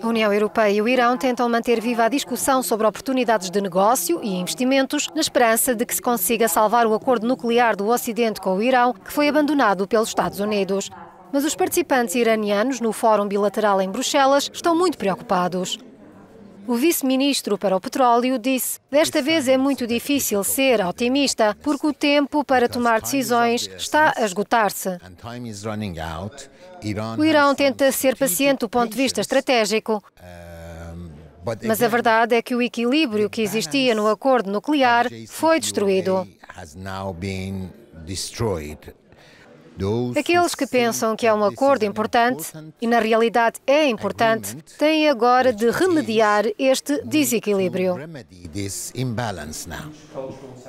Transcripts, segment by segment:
A União Europeia e o Irão tentam manter viva a discussão sobre oportunidades de negócio e investimentos, na esperança de que se consiga salvar o acordo nuclear do Ocidente com o Irão, que foi abandonado pelos Estados Unidos. Mas os participantes iranianos no Fórum Bilateral em Bruxelas estão muito preocupados. O vice-ministro para o petróleo disse: Desta vez é muito difícil ser otimista, porque o tempo para tomar decisões está a esgotar-se. O Irão tenta ser paciente do ponto de vista estratégico. Mas a verdade é que o equilíbrio que existia no acordo nuclear foi destruído. Aqueles que pensam que é um acordo importante, e na realidade é importante, têm agora de remediar este desequilíbrio.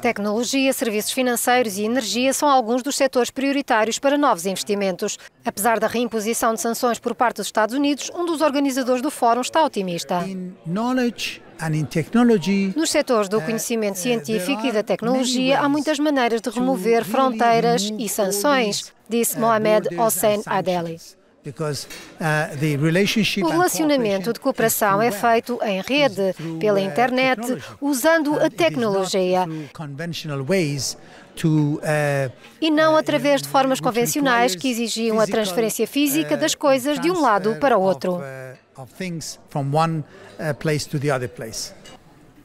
Tecnologia, serviços financeiros e energia são alguns dos setores prioritários para novos investimentos. Apesar da reimposição de sanções por parte dos Estados Unidos, um dos organizadores do fórum está otimista. Nos setores do uh, conhecimento uh, científico e da tecnologia, há muitas maneiras de remover fronteiras e sanções, disse Mohamed Hossein Adeli. Uh, o relacionamento de cooperação é feito em rede, pela uh, internet, usando a tecnologia. Uh, e não através de formas convencionais que exigiam a transferência física das coisas de um lado para o outro.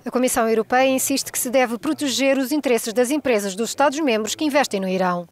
A Comissão Europeia insiste que se deve proteger os interesses das empresas dos Estados-membros que investem no Irão.